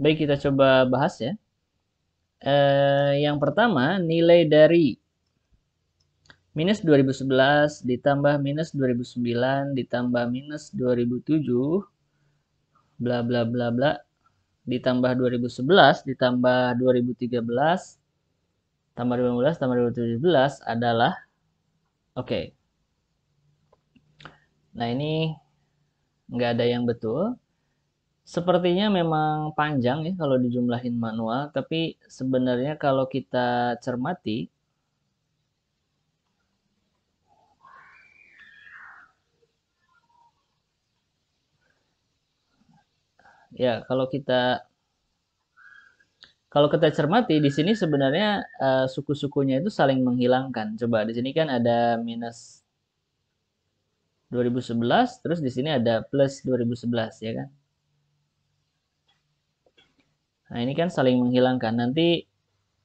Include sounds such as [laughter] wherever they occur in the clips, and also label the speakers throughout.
Speaker 1: Baik, kita coba bahas ya. Eh, yang pertama, nilai dari minus 2011 ditambah minus 2009 ditambah minus 2007 bla bla bla bla ditambah 2011 ditambah 2013 tambah 2015 tambah 2017 adalah oke okay. nah ini nggak ada yang betul Sepertinya memang panjang ya kalau dijumlahin manual, tapi sebenarnya kalau kita cermati ya kalau kita kalau kita cermati di sini sebenarnya uh, suku-sukunya itu saling menghilangkan. Coba di sini kan ada minus 2011, terus di sini ada plus 2011 ya kan. Nah, ini kan saling menghilangkan. Nanti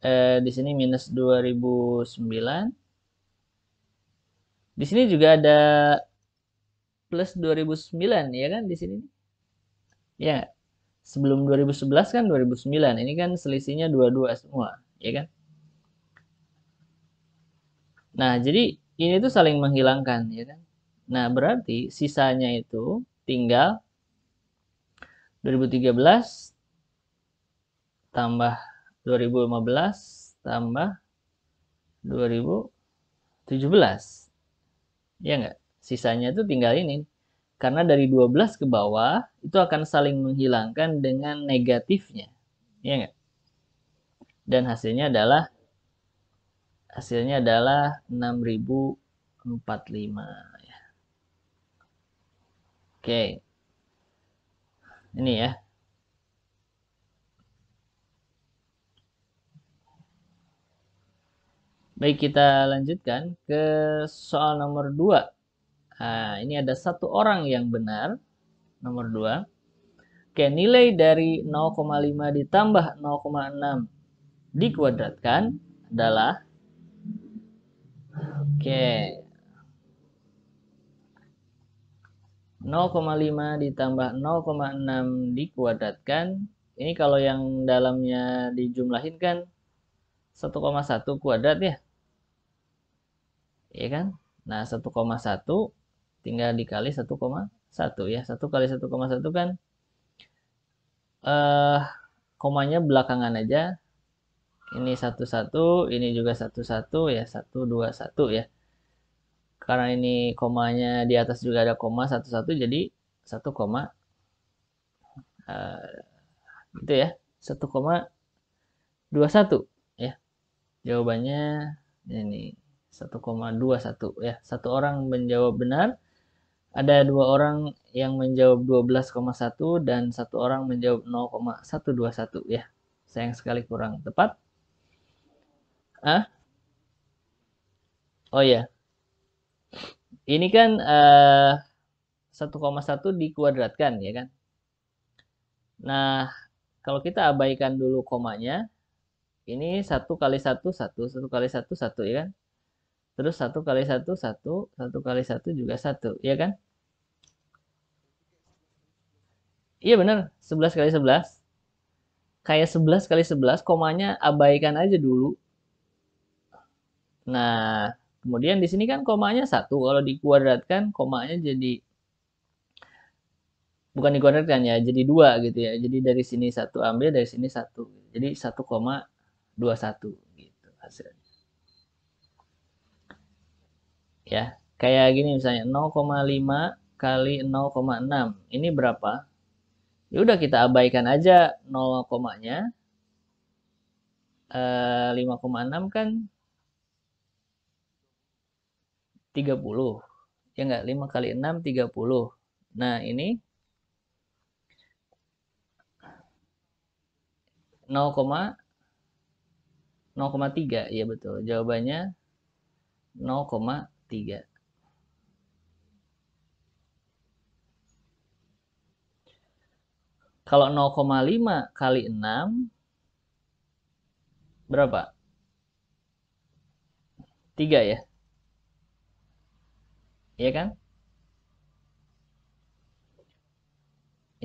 Speaker 1: eh, di sini minus 2009. Di sini juga ada plus 2009, ya kan di sini? Ya, sebelum 2011 kan 2009. Ini kan selisihnya 22 semua, ya kan? Nah, jadi ini tuh saling menghilangkan, ya kan? Nah, berarti sisanya itu tinggal 2013 tambah 2015 tambah 2017. Ya enggak? Sisanya itu tinggal ini. Karena dari 12 ke bawah itu akan saling menghilangkan dengan negatifnya. Ya enggak? Dan hasilnya adalah hasilnya adalah 6045 ya. Oke. Ini ya. Baik, kita lanjutkan ke soal nomor 2. Nah, ini ada satu orang yang benar, nomor 2. Oke, nilai dari 0,5 ditambah 0,6 dikuadratkan adalah Oke. 0,5 ditambah 0,6 dikuadratkan. Ini kalau yang dalamnya dijumlahin kan 1,1 kuadrat ya ya kan nah 1,1 tinggal dikali 1,1 ya 1 kali 1,1 kan eh komanya belakangan aja ini 11 ini juga 11 ya 121 ya karena ini komanya di atas juga ada koma 11 jadi 1, uh, eh, gitu ya 1,21 ya jawabannya ini 1,21 ya. Satu orang menjawab benar. Ada dua orang yang menjawab 12,1 dan satu orang menjawab 0,121 ya. Sayang sekali kurang tepat. Ah? Oh ya. Ini kan uh, eh, 1,1 dikuadratkan ya kan. Nah, kalau kita abaikan dulu komanya, ini satu kali satu satu satu kali satu satu ya kan Terus satu kali satu satu, satu kali satu juga satu, ya kan? Iya benar, sebelas kali sebelas Kayak sebelas kali sebelas komanya abaikan aja dulu. Nah, kemudian di sini kan komanya satu, kalau dikuadratkan komanya jadi bukan dikuadratkan ya jadi dua gitu ya jadi dari sini satu ambil dari sini satu jadi satu koma dua satu gitu hasilnya ya kayak gini misalnya 0,5 kali 0,6 ini berapa ya udah kita abaikan aja 0 komanya e, eh, 5,6 kan 30 ya enggak 5 kali 6 30 nah ini 0,3 ya betul jawabannya tiga Kalau 0,5 kali 6 berapa? 3 ya. Iya kan?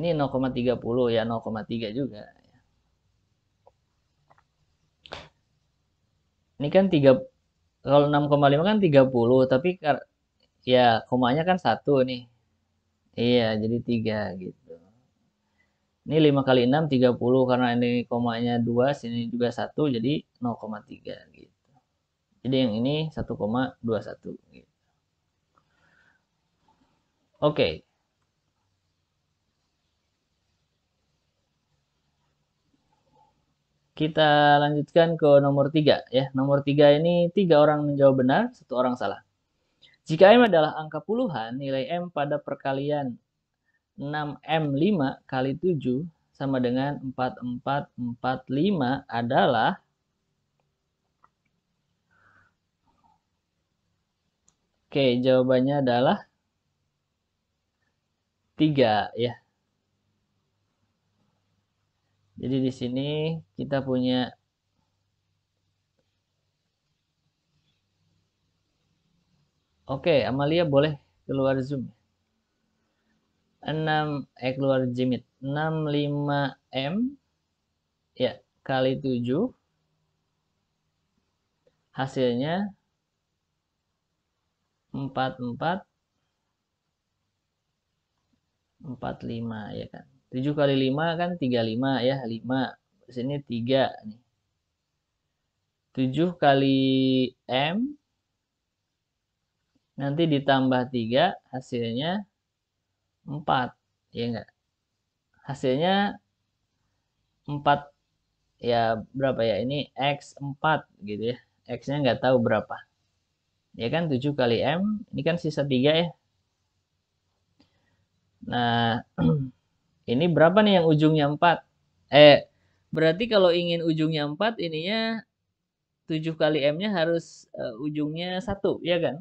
Speaker 1: Ini 0,30 ya, 0,3 juga. Ini kan 3 kalau 6,5 kan 30 tapi ya komanya kan satu nih iya jadi tiga gitu ini 5 kali 6 30 karena ini komanya 2 sini juga satu jadi 0,3 gitu jadi yang ini 1,21 gitu oke okay. kita lanjutkan ke nomor tiga ya. Nomor tiga ini tiga orang menjawab benar, satu orang salah. Jika M adalah angka puluhan, nilai M pada perkalian 6M5 kali 7 sama dengan 4445 adalah Oke, jawabannya adalah 3 ya. Jadi di sini kita punya Oke, okay, Amalia boleh keluar Zoom. 6 eh keluar jimit 65M ya kali 7 hasilnya 44 45 ya kan 7 kali 5 kan 35 ya, 5. Sini 3 nih. 7 kali M nanti ditambah 3 hasilnya 4. Ya enggak? Hasilnya 4 ya berapa ya? Ini X 4 gitu ya. X-nya enggak tahu berapa. Ya kan 7 kali M, ini kan sisa 3 ya. Nah, [clears throat] Ini berapa nih yang ujungnya 4? Eh, berarti kalau ingin ujungnya 4, ininya 7 kali M-nya harus uh, ujungnya 1, ya kan?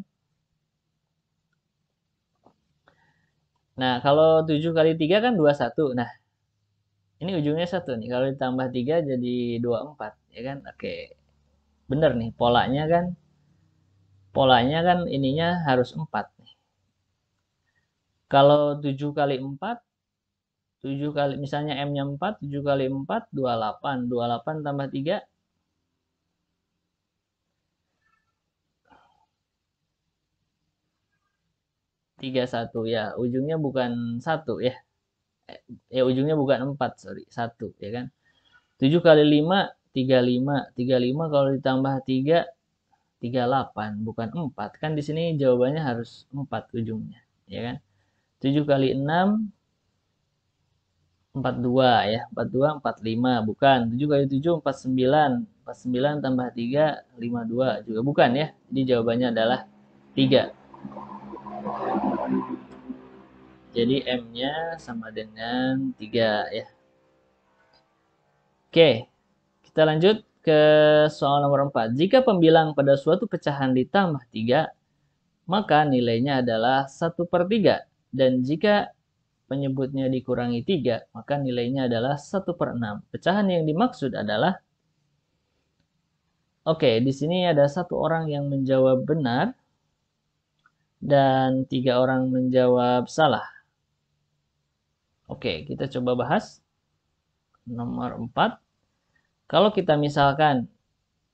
Speaker 1: Nah, kalau 7 kali 3 kan 21. Nah, ini ujungnya 1 nih. Kalau ditambah 3 jadi 24, ya kan? Oke. Bener nih, polanya kan polanya kan ininya harus 4 nih. Kalau 7 kali 4 7 kali misalnya M-nya 4, 7 kali 4 28. 28 tambah 3 31 ya. Ujungnya bukan 1 ya. Eh, ya ujungnya bukan 4, sorry. 1 ya kan. 7 kali 5 35. 35 kalau ditambah 3 38 bukan 4. Kan di sini jawabannya harus 4 ujungnya, ya kan? 7 kali 6 42 ya 42 45 bukan 7 kali 7 49 49 tambah 3 52 juga bukan ya jadi jawabannya adalah 3 jadi M nya sama dengan 3 ya Oke kita lanjut ke soal nomor 4 jika pembilang pada suatu pecahan ditambah 3 maka nilainya adalah 1 per 3 dan jika penyebutnya dikurangi 3, maka nilainya adalah 1 per 6. Pecahan yang dimaksud adalah, oke, okay, di sini ada satu orang yang menjawab benar, dan tiga orang menjawab salah. Oke, okay, kita coba bahas. Nomor 4. Kalau kita misalkan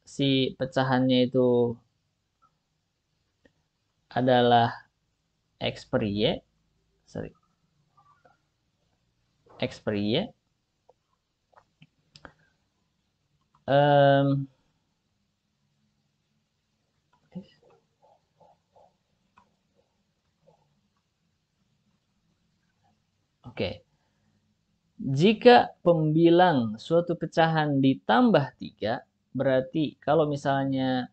Speaker 1: si pecahannya itu adalah X per Y, sorry, x per y. Um, Oke. Okay. Jika pembilang suatu pecahan ditambah tiga, berarti kalau misalnya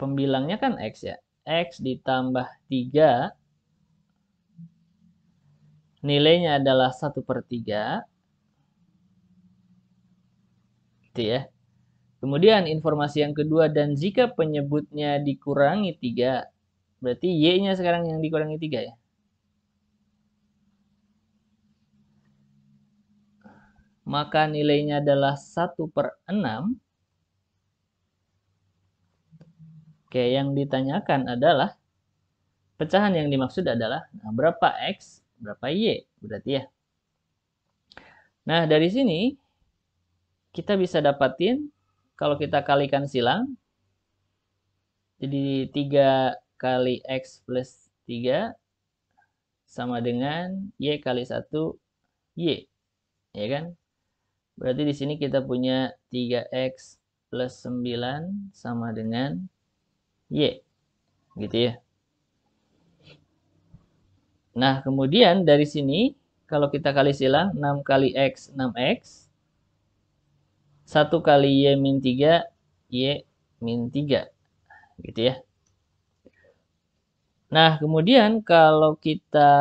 Speaker 1: pembilangnya kan X ya. X ditambah tiga nilainya adalah 1 per 3. Gitu ya. Kemudian informasi yang kedua, dan jika penyebutnya dikurangi 3, berarti Y-nya sekarang yang dikurangi 3 ya. Maka nilainya adalah 1 per 6. Oke, yang ditanyakan adalah, pecahan yang dimaksud adalah, nah, berapa X berapa Y berarti ya. Nah, dari sini kita bisa dapatin kalau kita kalikan silang. Jadi 3 kali X plus 3 sama dengan Y kali 1 Y. Ya kan? Berarti di sini kita punya 3X plus 9 sama dengan Y. Gitu ya. Nah, kemudian dari sini, kalau kita kali silang, 6 kali X, 6X. 1 kali Y min 3, Y min 3. Gitu ya. Nah, kemudian kalau kita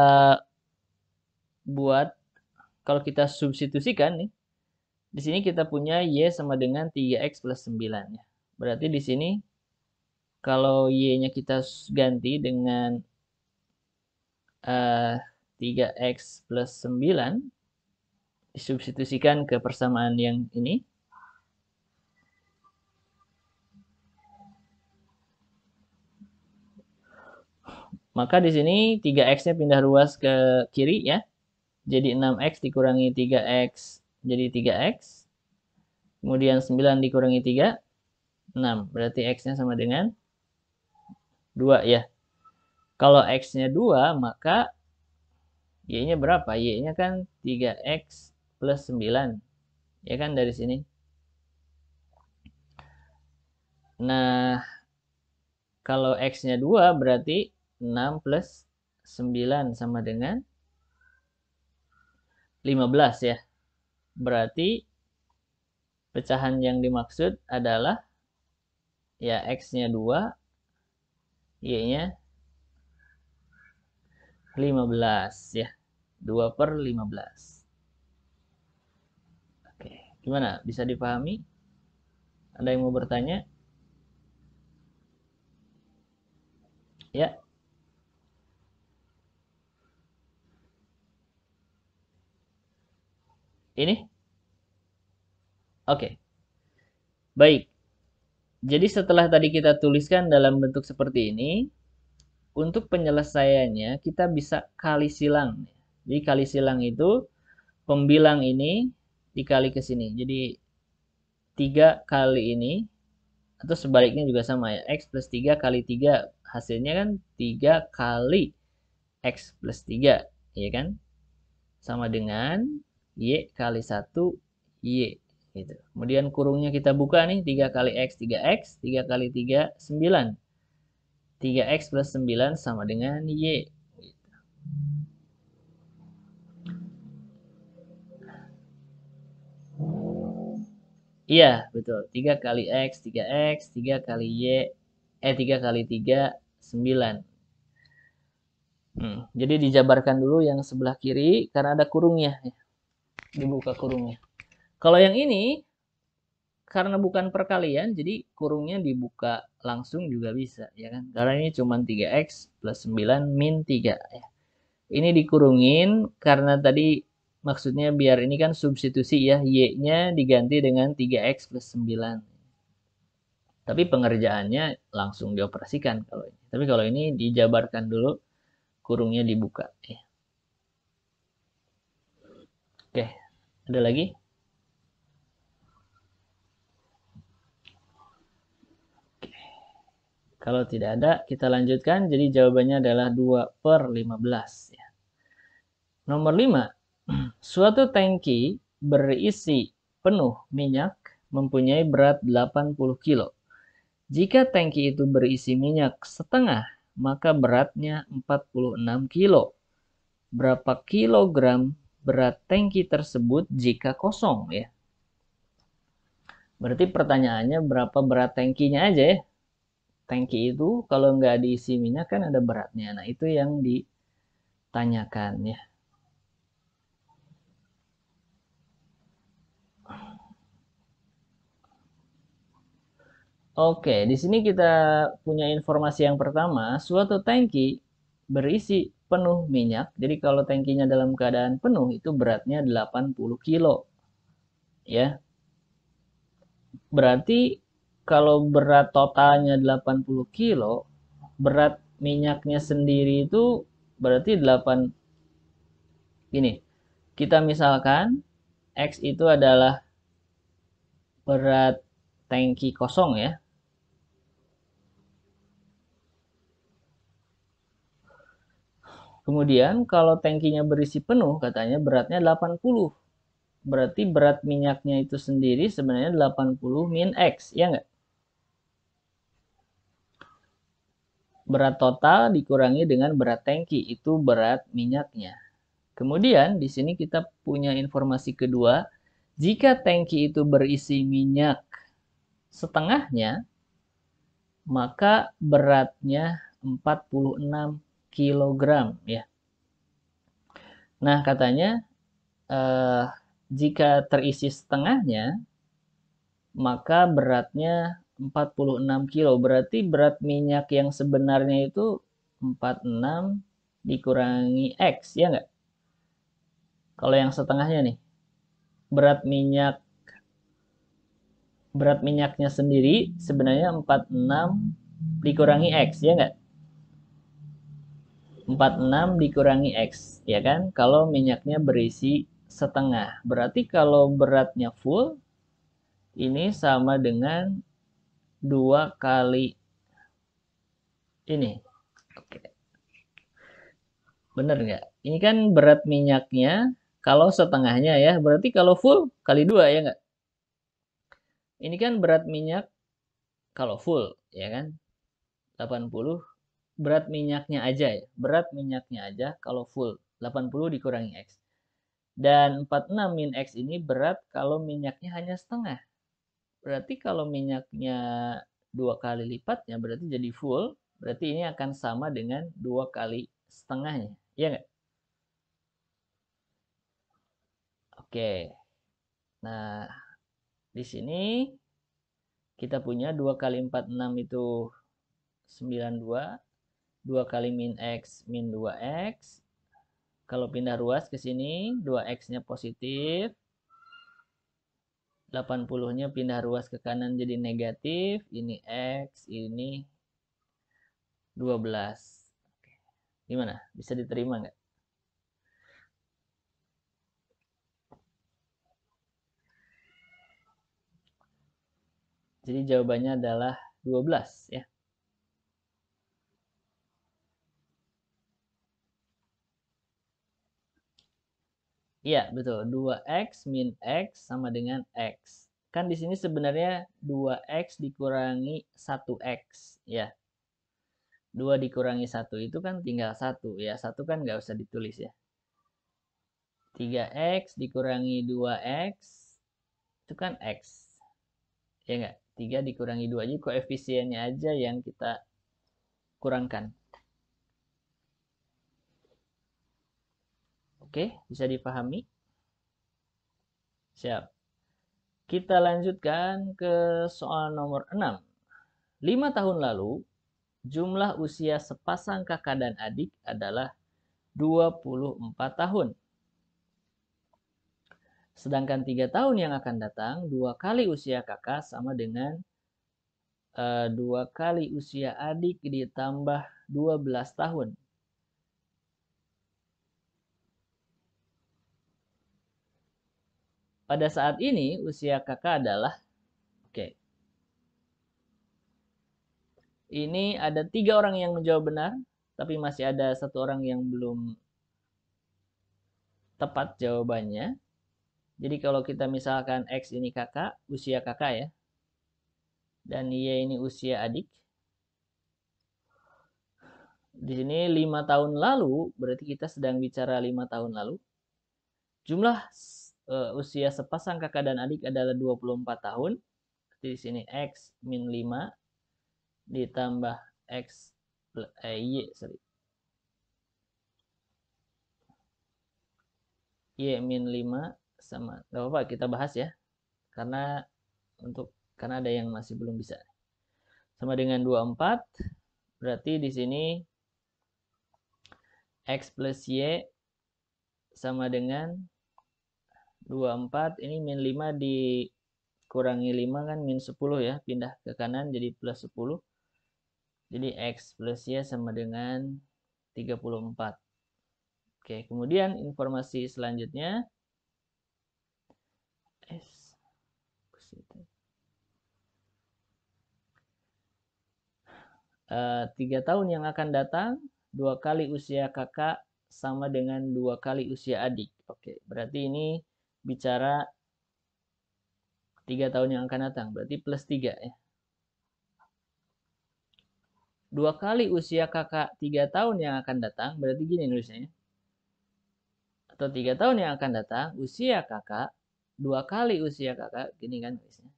Speaker 1: buat, kalau kita substitusikan nih, di sini kita punya Y sama dengan 3X plus 9. Ya. Berarti di sini, kalau Y-nya kita ganti dengan 3x eh, plus 9 disubstitusikan ke persamaan yang ini. Maka di sini 3x-nya pindah ruas ke kiri ya. Jadi 6x dikurangi 3x jadi 3x. Kemudian 9 dikurangi 3, 6. Berarti x-nya sama dengan 2 ya. Kalau X-nya 2, maka Y-nya berapa? Y-nya kan 3X plus 9. Ya kan dari sini. Nah, kalau X-nya 2 berarti 6 plus 9 sama dengan 15 ya. Berarti pecahan yang dimaksud adalah ya X-nya 2, Y-nya 15 ya. 2 per 15. Oke, gimana? Bisa dipahami? Ada yang mau bertanya? Ya. Ini? Oke. Baik. Jadi setelah tadi kita tuliskan dalam bentuk seperti ini, untuk penyelesaiannya kita bisa kali silang. Jadi kali silang itu pembilang ini dikali ke sini. Jadi 3 kali ini atau sebaliknya juga sama ya. X plus 3 kali 3 hasilnya kan 3 kali X plus 3. Ya kan? Sama dengan Y kali 1 Y. Gitu. Kemudian kurungnya kita buka nih. 3 kali X 3X. 3 kali 3 9. 3x plus 9 sama dengan Y. Iya, betul. 3 kali X, 3X, 3 kali Y, eh 3 kali 3, 9. Hmm, jadi dijabarkan dulu yang sebelah kiri karena ada kurungnya. Dibuka kurungnya. Kalau yang ini karena bukan perkalian jadi kurungnya dibuka langsung juga bisa ya kan karena ini cuma 3x plus 9 min 3 ya. ini dikurungin karena tadi maksudnya biar ini kan substitusi ya y nya diganti dengan 3x plus 9 tapi pengerjaannya langsung dioperasikan kalau ini tapi kalau ini dijabarkan dulu kurungnya dibuka ya. oke ada lagi Kalau tidak ada, kita lanjutkan. Jadi jawabannya adalah 2 per 15. Ya. Nomor 5. [clears throat] Suatu tangki berisi penuh minyak mempunyai berat 80 kg. Jika tangki itu berisi minyak setengah, maka beratnya 46 kg. Berapa kilogram berat tangki tersebut jika kosong ya? Berarti pertanyaannya berapa berat tangkinya aja ya? tangki itu kalau nggak diisi minyak kan ada beratnya. Nah itu yang ditanyakan ya. Oke, di sini kita punya informasi yang pertama, suatu tangki berisi penuh minyak. Jadi kalau tangkinya dalam keadaan penuh itu beratnya 80 kilo. Ya. Berarti kalau berat totalnya 80 kilo, berat minyaknya sendiri itu berarti 8 gini. Kita misalkan X itu adalah berat tangki kosong ya. Kemudian kalau tangkinya berisi penuh katanya beratnya 80. Berarti berat minyaknya itu sendiri sebenarnya 80 min X, ya nggak? berat total dikurangi dengan berat tangki, itu berat minyaknya. Kemudian di sini kita punya informasi kedua, jika tangki itu berisi minyak setengahnya, maka beratnya 46 kg ya. Nah, katanya eh, jika terisi setengahnya, maka beratnya 46 kilo berarti berat minyak yang sebenarnya itu 46 dikurangi X ya enggak Kalau yang setengahnya nih berat minyak berat minyaknya sendiri sebenarnya 46 dikurangi X ya enggak 46 dikurangi X ya kan? Kalau minyaknya berisi setengah berarti kalau beratnya full ini sama dengan 2 kali ini. Oke. Bener nggak? Ini kan berat minyaknya kalau setengahnya ya. Berarti kalau full kali dua ya nggak? Ini kan berat minyak kalau full ya kan. 80 berat minyaknya aja ya. Berat minyaknya aja kalau full. 80 dikurangi X. Dan 46 min X ini berat kalau minyaknya hanya setengah. Berarti kalau minyaknya dua kali lipat, lipatnya berarti jadi full. Berarti ini akan sama dengan dua kali setengahnya. ya? nggak? Oke. Nah, di sini kita punya dua kali empat enam itu 92. dua kali min X min 2X. Kalau pindah ruas ke sini, dua x nya positif. 80-nya pindah ruas ke kanan jadi negatif, ini X, ini 12. Oke. Gimana? Bisa diterima nggak? Jadi jawabannya adalah 12 ya. Iya, betul. 2x min x sama dengan x. Kan di sini sebenarnya 2x dikurangi 1x, ya. 2 dikurangi 1 itu kan tinggal 1, ya. 1 kan nggak usah ditulis, ya. 3x dikurangi 2x, itu kan x. Ya nggak? 3 dikurangi 2 aja, koefisiennya aja yang kita kurangkan. Oke, bisa dipahami? Siap. Kita lanjutkan ke soal nomor 6. 5 tahun lalu, jumlah usia sepasang kakak dan adik adalah 24 tahun. Sedangkan tiga tahun yang akan datang, dua kali usia kakak sama dengan eh, dua kali usia adik ditambah 12 tahun. Pada saat ini usia kakak adalah oke. Okay. Ini ada tiga orang yang menjawab benar, tapi masih ada satu orang yang belum tepat jawabannya. Jadi kalau kita misalkan X ini kakak, usia kakak ya. Dan Y ini usia adik. Di sini 5 tahun lalu, berarti kita sedang bicara 5 tahun lalu. Jumlah uh, usia sepasang kakak dan adik adalah 24 tahun. Di sini X min 5 ditambah X eh, Y, sorry. Y min 5 sama, gak apa-apa kita bahas ya. Karena untuk karena ada yang masih belum bisa. Sama dengan 24, berarti di sini X plus Y sama dengan 24 ini min 5 dikurangi 5 kan min 10 ya pindah ke kanan jadi plus 10 jadi X plus Y sama dengan 34 Oke kemudian informasi selanjutnya S eh, tiga tahun yang akan datang dua kali usia kakak sama dengan dua kali usia adik. Oke, berarti ini bicara tiga tahun yang akan datang, berarti plus tiga ya. Dua kali usia kakak tiga tahun yang akan datang, berarti gini nulisnya. Ya. Atau tiga tahun yang akan datang, usia kakak, dua kali usia kakak, gini kan nulisnya.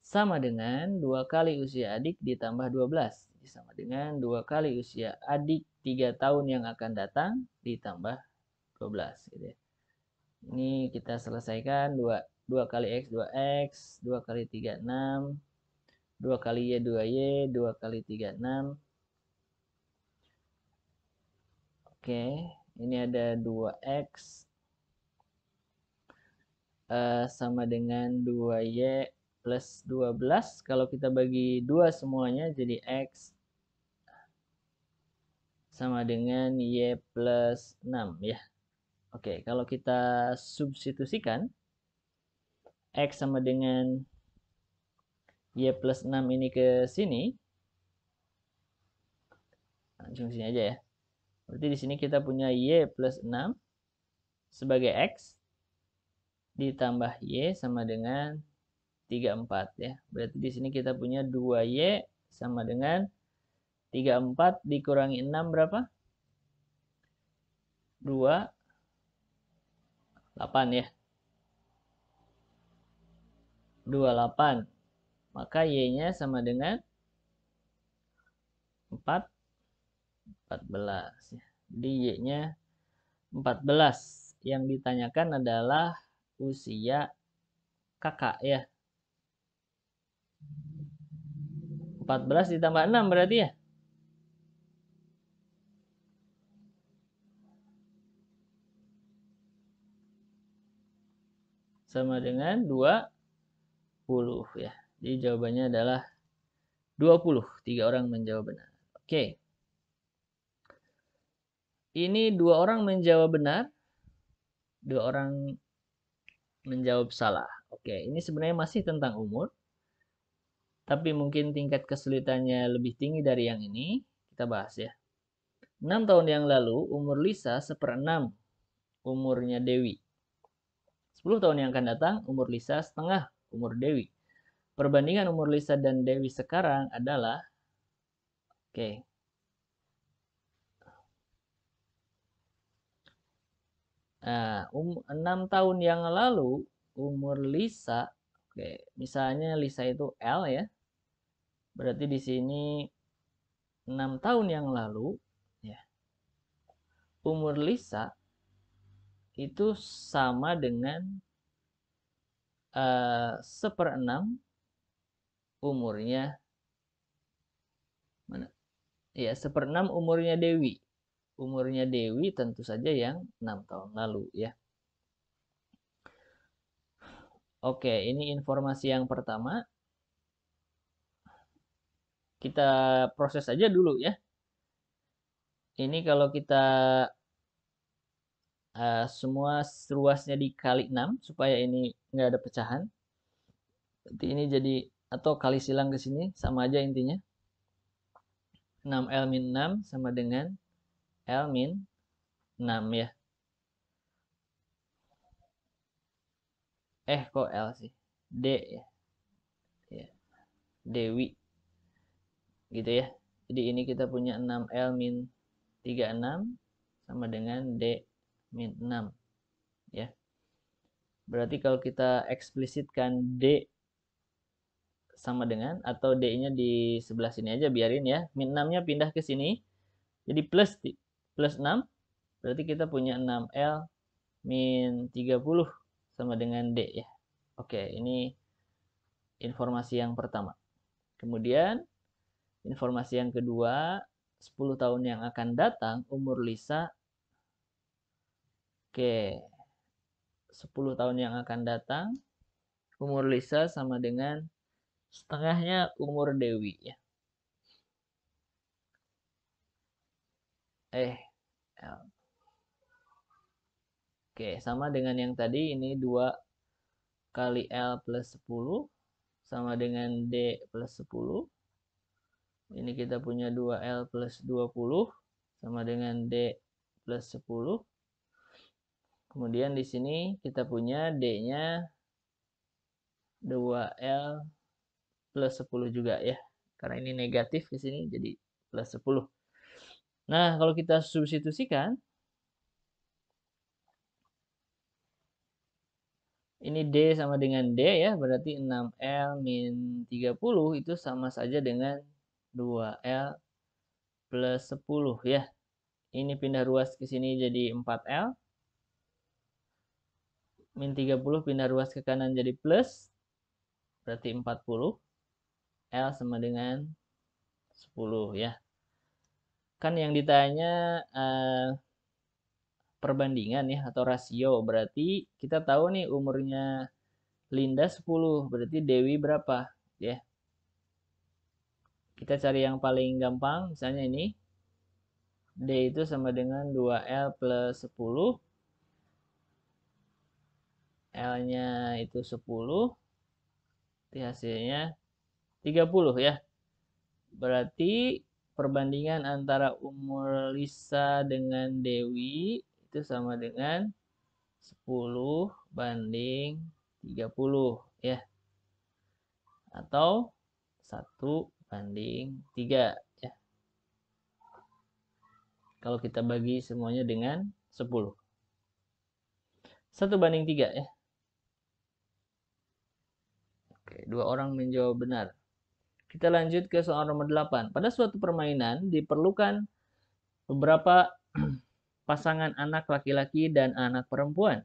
Speaker 1: Sama dengan dua kali usia adik ditambah dua belas sama dengan dua kali usia adik tiga tahun yang akan datang ditambah 12. Gitu ya. Ini kita selesaikan 2, 2 kali X 2X, 2 kali 3 6, 2 kali Y 2Y, 2 kali 3 6. Oke, ini ada 2X uh, eh, sama dengan 2Y plus 12. Kalau kita bagi 2 semuanya jadi X sama dengan Y plus 6 ya. Oke, kalau kita substitusikan X sama dengan Y plus 6 ini ke sini. Langsung sini aja ya. Berarti di sini kita punya Y plus 6 sebagai X ditambah Y sama dengan 34 ya. Berarti di sini kita punya 2Y sama dengan 34 dikurangi 6 berapa? 2 8 ya. 28. Maka Y-nya sama dengan 4 14 ya. Jadi Y-nya 14. Yang ditanyakan adalah usia kakak ya. 14 ditambah 6 berarti ya? sama dengan 20 ya. Jadi jawabannya adalah 20. Tiga orang menjawab benar. Oke. Ini dua orang menjawab benar, dua orang menjawab salah. Oke, ini sebenarnya masih tentang umur. Tapi mungkin tingkat kesulitannya lebih tinggi dari yang ini. Kita bahas ya. 6 tahun yang lalu, umur Lisa seperenam umurnya Dewi. 10 tahun yang akan datang, umur Lisa setengah umur Dewi. Perbandingan umur Lisa dan Dewi sekarang adalah oke. Okay, Nah, um, 6 tahun yang lalu umur Lisa, oke, okay, misalnya Lisa itu L ya. Berarti di sini 6 tahun yang lalu ya. Umur Lisa itu sama dengan eh, seperenam uh, umurnya mana? Ya, seperenam umurnya Dewi. Umurnya Dewi tentu saja yang enam tahun lalu ya. Oke, ini informasi yang pertama. Kita proses aja dulu ya. Ini kalau kita uh, semua ruasnya dikali 6 supaya ini nggak ada pecahan. Berarti ini jadi atau kali silang ke sini sama aja intinya. 6L 6 sama dengan L min 6 ya. Eh kok L sih? D ya. ya. Dewi. Gitu ya. Jadi ini kita punya 6L min 36 sama dengan D min 6 ya berarti kalau kita eksplisitkan D sama dengan atau D-nya di sebelah sini aja biarin ya min 6-nya pindah ke sini jadi plus plus 6 berarti kita punya 6L min 30 sama dengan D ya oke ini informasi yang pertama kemudian informasi yang kedua 10 tahun yang akan datang umur Lisa Oke. 10 tahun yang akan datang umur Lisa sama dengan setengahnya umur Dewi ya. Eh. Ya. Oke, sama dengan yang tadi ini 2 kali L plus 10 sama dengan D plus 10. Ini kita punya 2L plus 20 sama dengan D plus 10. Kemudian di sini kita punya D-nya 2L plus 10 juga ya. Karena ini negatif di sini jadi plus 10. Nah, kalau kita substitusikan ini D sama dengan D ya, berarti 6L min 30 itu sama saja dengan 2L plus 10 ya. Ini pindah ruas ke sini jadi 4L min 30 pindah ruas ke kanan jadi plus, berarti 40. L sama dengan 10 ya. Kan yang ditanya uh, perbandingan ya atau rasio, berarti kita tahu nih umurnya Linda 10, berarti Dewi berapa ya. Kita cari yang paling gampang, misalnya ini. D itu sama dengan 2L plus 10 L-nya itu 10. Jadi hasilnya 30 ya. Berarti perbandingan antara umur Lisa dengan Dewi itu sama dengan 10 banding 30 ya. Atau 1 banding 3 ya. Kalau kita bagi semuanya dengan 10. 1 banding 3 ya. Dua orang menjawab benar. Kita lanjut ke soal nomor 8. Pada suatu permainan diperlukan beberapa [clears throat] pasangan anak laki-laki dan anak perempuan.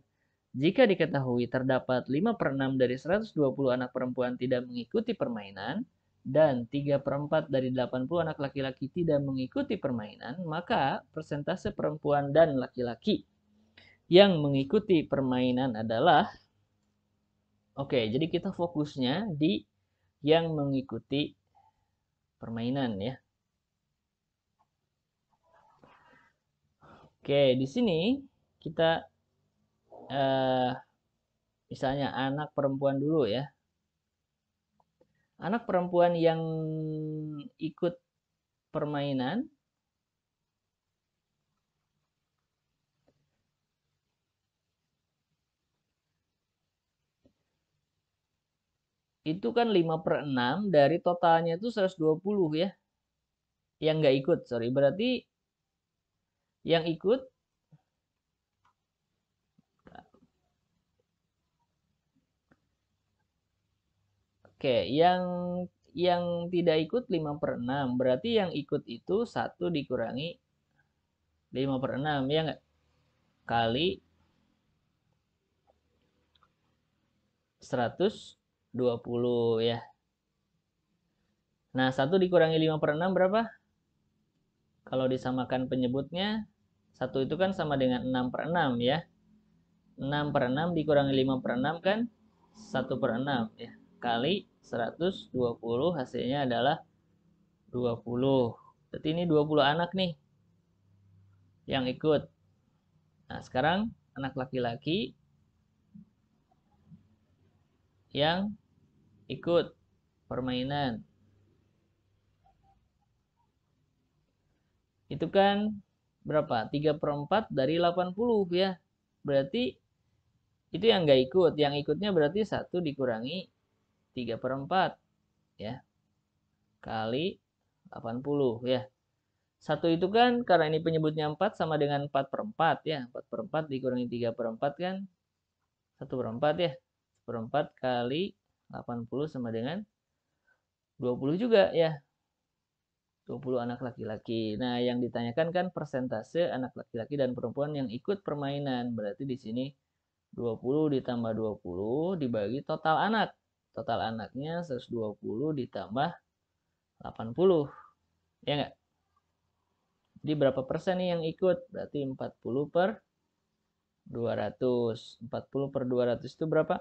Speaker 1: Jika diketahui terdapat 5 per 6 dari 120 anak perempuan tidak mengikuti permainan, dan 3 per 4 dari 80 anak laki-laki tidak mengikuti permainan, maka persentase perempuan dan laki-laki yang mengikuti permainan adalah Oke, jadi kita fokusnya di yang mengikuti permainan ya. Oke, di sini kita eh, misalnya anak perempuan dulu ya. Anak perempuan yang ikut permainan itu kan 5 per 6 dari totalnya itu 120 ya. Yang nggak ikut, sorry. Berarti yang ikut Oke, yang yang tidak ikut 5 per 6. Berarti yang ikut itu 1 dikurangi 5 per 6, ya nggak? Kali 100 20 ya. Nah, 1 dikurangi 5 per 6 berapa? Kalau disamakan penyebutnya, 1 itu kan sama dengan 6 per 6 ya. 6 per 6 dikurangi 5 per 6 kan 1 per 6 ya. Kali 120 hasilnya adalah 20. Berarti ini 20 anak nih yang ikut. Nah, sekarang anak laki-laki yang ikut permainan. Itu kan berapa? 3 per 4 dari 80 ya. Berarti itu yang nggak ikut. Yang ikutnya berarti 1 dikurangi 3 per 4 ya. Kali 80 ya. 1 itu kan karena ini penyebutnya 4 sama dengan 4 per 4 ya. 4 per 4 dikurangi 3 per 4 kan 1 per 4 ya. 1 per 4 kali 80 sama dengan 20 juga ya. 20 anak laki-laki. Nah, yang ditanyakan kan persentase anak laki-laki dan perempuan yang ikut permainan. Berarti di sini 20 ditambah 20 dibagi total anak. Total anaknya 120 ditambah 80. Ya enggak? Jadi berapa persen nih yang ikut? Berarti 40 per 200. 40 per 200 itu berapa?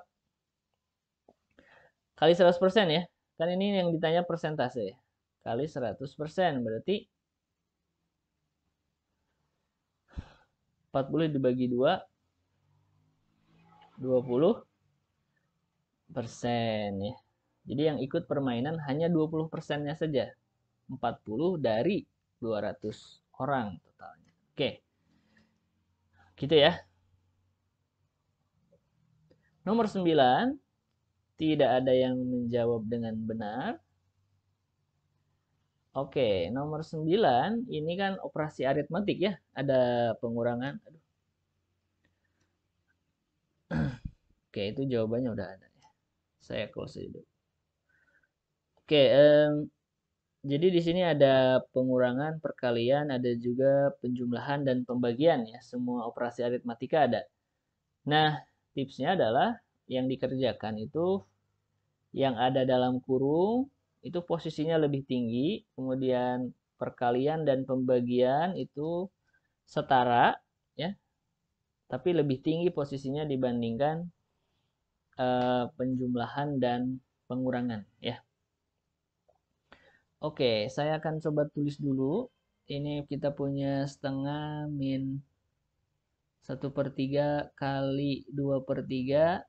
Speaker 1: kali 100% ya. Kan ini yang ditanya persentase ya. Kali 100% berarti 40 dibagi 2 20 persen ya. Jadi yang ikut permainan hanya 20 persennya saja. 40 dari 200 orang totalnya. Oke. Gitu ya. Nomor 9, tidak ada yang menjawab dengan benar. Oke, nomor 9 ini kan operasi aritmatik ya, ada pengurangan. [clears throat] Oke, itu jawabannya udah ada ya. Saya close dulu. Oke, um, jadi di sini ada pengurangan, perkalian, ada juga penjumlahan dan pembagian ya. Semua operasi aritmatika ada. Nah, tipsnya adalah yang dikerjakan itu yang ada dalam kurung itu posisinya lebih tinggi, kemudian perkalian dan pembagian itu setara ya. Tapi lebih tinggi posisinya dibandingkan uh, penjumlahan dan pengurangan ya. Oke, saya akan coba tulis dulu. Ini kita punya setengah min 1 per 3 kali 2 per 3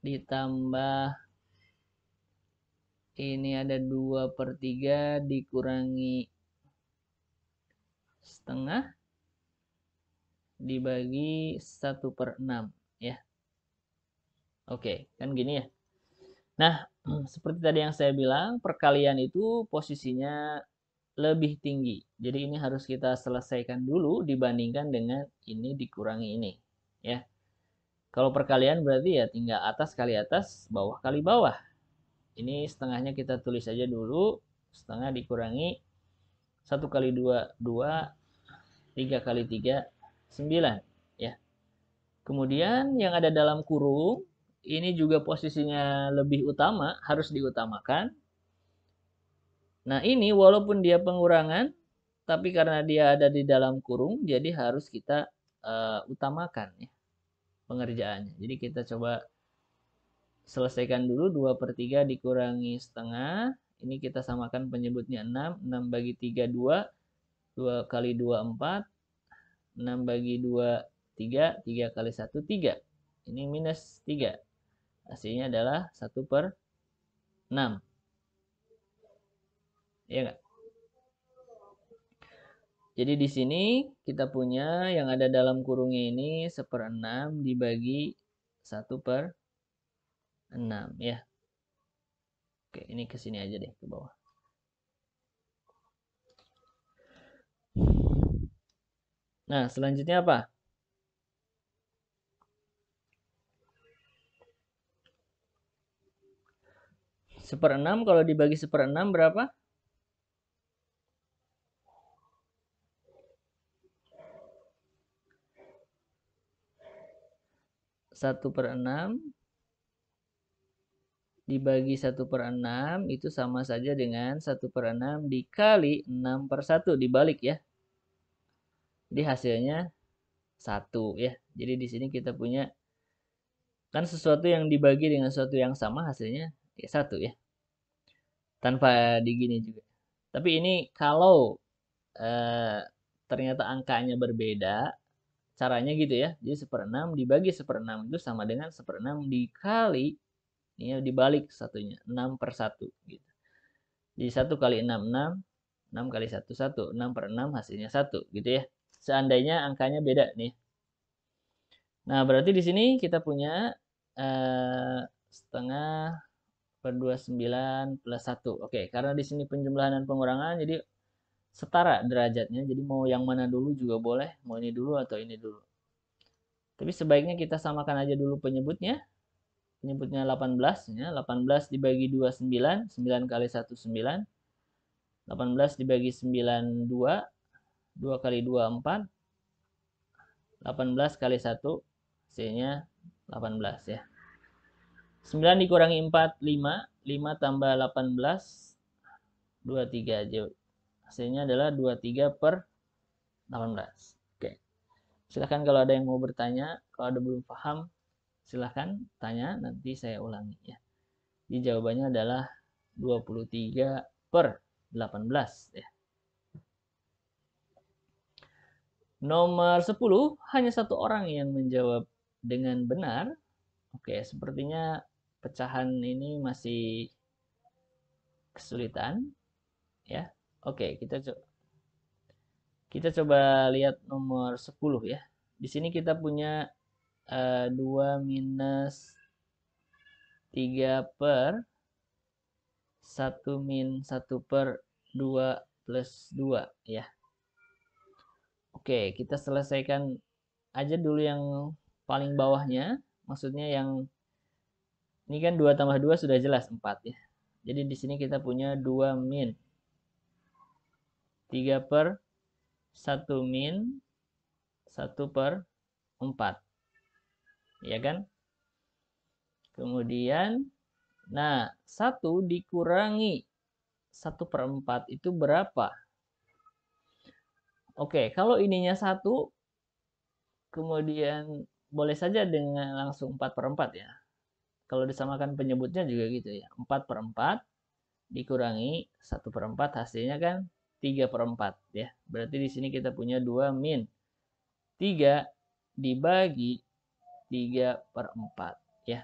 Speaker 1: ditambah ini ada 2 per 3 dikurangi setengah dibagi 1 per 6 ya. Oke, kan gini ya. Nah, [clears throat] seperti tadi yang saya bilang, perkalian itu posisinya lebih tinggi. Jadi ini harus kita selesaikan dulu dibandingkan dengan ini dikurangi ini, ya. Kalau perkalian berarti ya tinggal atas kali atas, bawah kali bawah. Ini setengahnya kita tulis aja dulu. Setengah dikurangi 1 kali 2, 2. 3 kali 3, 9. Ya. Kemudian yang ada dalam kurung, ini juga posisinya lebih utama, harus diutamakan. Nah ini walaupun dia pengurangan, tapi karena dia ada di dalam kurung, jadi harus kita uh, utamakan ya pengerjaannya. Jadi kita coba selesaikan dulu 2 per 3 dikurangi setengah. Ini kita samakan penyebutnya 6. 6 bagi 3, 2. 2 kali 2, 4. 6 bagi 2, 3. 3 kali 1, 3. Ini minus 3. Hasilnya adalah 1 per 6. Iya nggak? Jadi di sini kita punya yang ada dalam kurungnya ini seperenam dibagi 1 per 6 ya. Oke, ini ke sini aja deh ke bawah. Nah, selanjutnya apa? Seperenam kalau dibagi seperenam berapa? 1 per 6 dibagi 1 per 6 itu sama saja dengan 1 per 6 dikali 6 per 1 dibalik ya. Jadi hasilnya 1 ya. Jadi di sini kita punya kan sesuatu yang dibagi dengan sesuatu yang sama hasilnya ya 1 ya. Tanpa digini juga. Tapi ini kalau eh, ternyata angkanya berbeda caranya gitu ya. Jadi seperenam dibagi seperenam itu sama dengan seperenam dikali ini ya, dibalik satunya 6 per 1 gitu. Jadi 1 kali 6, 6. 6 kali 1, 1. 6 per 6 hasilnya 1 gitu ya. Seandainya angkanya beda nih. Nah berarti di sini kita punya eh, setengah per 29 plus 1. Oke karena di sini penjumlahan dan pengurangan jadi setara derajatnya. Jadi mau yang mana dulu juga boleh, mau ini dulu atau ini dulu. Tapi sebaiknya kita samakan aja dulu penyebutnya. Penyebutnya 18 ya. 18 dibagi 2 9, 9 kali 1 9. 18 dibagi 9 2, 2 kali 2 4. 18 kali 1 C-nya 18 ya. 9 dikurangi 4 5, 5 tambah 18 23 aja Hasilnya adalah 23 per 18. Oke. Silahkan kalau ada yang mau bertanya, kalau ada belum paham, silahkan tanya, nanti saya ulangi ya. Jadi jawabannya adalah 23 per 18 ya. Nomor 10, hanya satu orang yang menjawab dengan benar. Oke, sepertinya pecahan ini masih kesulitan. Ya, Oke, kita co kita coba lihat nomor 10 ya. Di sini kita punya uh, eh, 2 minus 3 per 1 min 1 per 2 plus 2 ya. Oke, kita selesaikan aja dulu yang paling bawahnya. Maksudnya yang ini kan 2 tambah 2 sudah jelas 4 ya. Jadi di sini kita punya 2 min 3 per 1 min 1 per 4. Ya kan? Kemudian, nah 1 dikurangi 1 per 4 itu berapa? Oke, kalau ininya 1, kemudian boleh saja dengan langsung 4 per 4 ya. Kalau disamakan penyebutnya juga gitu ya. 4 per 4 dikurangi 1 per 4 hasilnya kan 3 per 4 ya. Berarti di sini kita punya 2 min 3 dibagi 3 per 4 ya.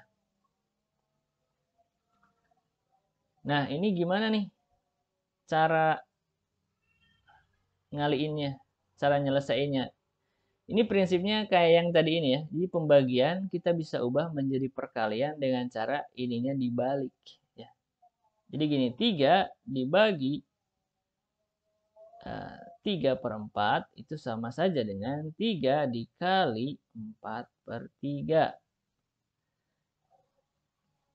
Speaker 1: Nah ini gimana nih cara ngaliinnya, cara nyelesainnya. Ini prinsipnya kayak yang tadi ini ya. Jadi pembagian kita bisa ubah menjadi perkalian dengan cara ininya dibalik. Ya. Jadi gini, 3 dibagi 3 eh, per 4 itu sama saja dengan 3 dikali 4 per 3.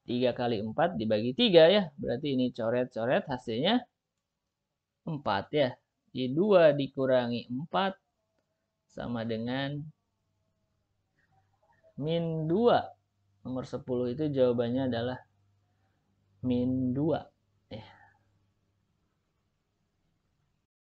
Speaker 1: 3 kali 4 dibagi 3 ya. Berarti ini coret-coret hasilnya 4 ya. Jadi 2 dikurangi 4 sama dengan min 2. Nomor 10 itu jawabannya adalah min 2.